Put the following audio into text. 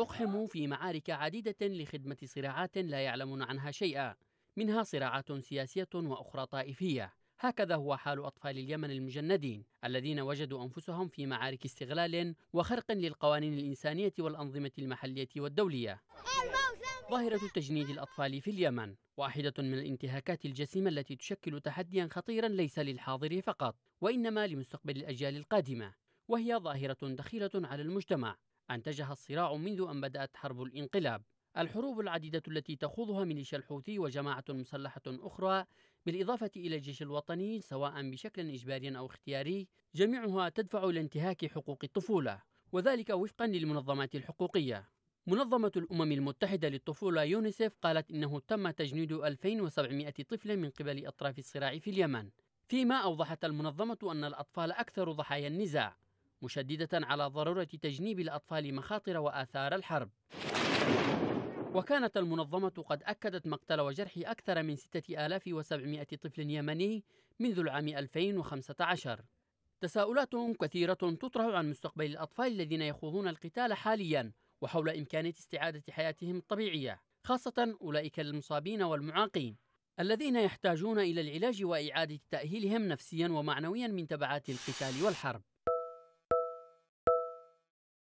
أقحموا في معارك عديدة لخدمة صراعات لا يعلمون عنها شيئا منها صراعات سياسية وأخرى طائفية هكذا هو حال أطفال اليمن المجندين الذين وجدوا أنفسهم في معارك استغلال وخرق للقوانين الإنسانية والأنظمة المحلية والدولية ظاهرة تجنيد الأطفال في اليمن واحدة من الانتهاكات الجسيمة التي تشكل تحديا خطيرا ليس للحاضر فقط وإنما لمستقبل الأجيال القادمة وهي ظاهرة دخيلة على المجتمع أنتجها الصراع منذ أن بدأت حرب الانقلاب الحروب العديدة التي تخوضها ميليشيا الحوثي وجماعة مسلحة أخرى بالإضافة إلى الجيش الوطني سواء بشكل إجباري أو اختياري جميعها تدفع إلى انتهاك حقوق الطفولة وذلك وفقا للمنظمات الحقوقية منظمة الأمم المتحدة للطفولة يونيسف قالت إنه تم تجنيد 2700 طفل من قبل أطراف الصراع في اليمن فيما أوضحت المنظمة أن الأطفال أكثر ضحايا النزاع مشددة على ضرورة تجنيب الأطفال مخاطر وآثار الحرب وكانت المنظمة قد أكدت مقتل وجرح أكثر من 6700 طفل يمني منذ العام 2015 تساؤلات كثيرة تطرح عن مستقبل الأطفال الذين يخوضون القتال حاليا وحول إمكانية استعادة حياتهم الطبيعية خاصة أولئك المصابين والمعاقين الذين يحتاجون إلى العلاج وإعادة تأهيلهم نفسيا ومعنويا من تبعات القتال والحرب